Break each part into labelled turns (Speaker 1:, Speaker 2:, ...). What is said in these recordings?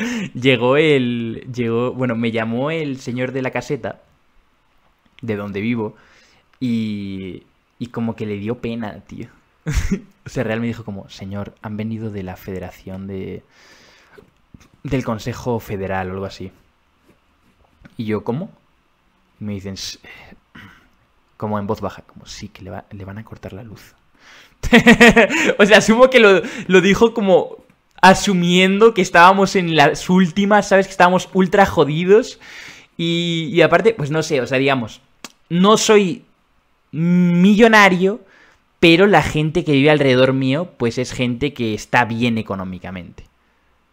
Speaker 1: llegó el. Llegó. Bueno, me llamó el señor de la caseta, de donde vivo, y. Y como que le dio pena, tío. o sea, realmente dijo como, señor, han venido de la Federación de. del Consejo Federal o algo así. Y yo, ¿cómo? me dicen. Como en voz baja, como sí, que le, van a cortar la luz. o sea, asumo que lo dijo como asumiendo que estábamos en las últimas, ¿sabes? Que estábamos ultra jodidos. Y, aparte, pues no sé, o sea, digamos, no soy millonario, pero la gente que vive alrededor mío, pues es gente que está bien económicamente.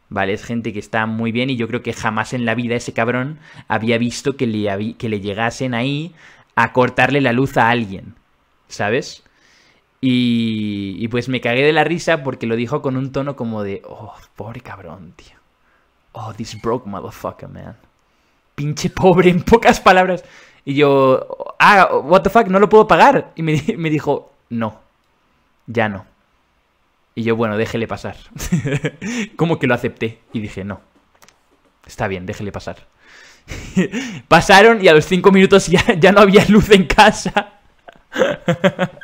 Speaker 1: ¿Vale? Es gente que está muy bien y yo creo que jamás en la vida ese cabrón había visto que le, que le llegasen ahí a cortarle la luz a alguien. ¿Sabes? Y, pues me cagué de la risa porque lo dijo con un tono como de, oh, pobre cabrón, tío. Oh, this broke motherfucker, man. Pinche pobre, en pocas palabras. Y yo, ah, what the fuck, no lo puedo pagar. Y me, dijo, no, ya no. Y yo, bueno, déjele pasar. como que lo acepté. Y dije, no, está bien, déjele pasar. Pasaron y a los cinco minutos ya, ya no había luz en casa.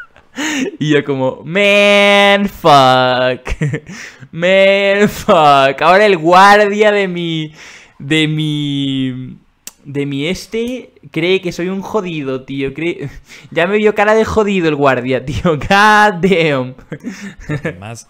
Speaker 1: Y yo como, man, fuck. Man, fuck. Ahora el guardia de mi... De mi... De mi este cree que soy un jodido, tío. Cree... Ya me vio cara de jodido el guardia, tío. God damn.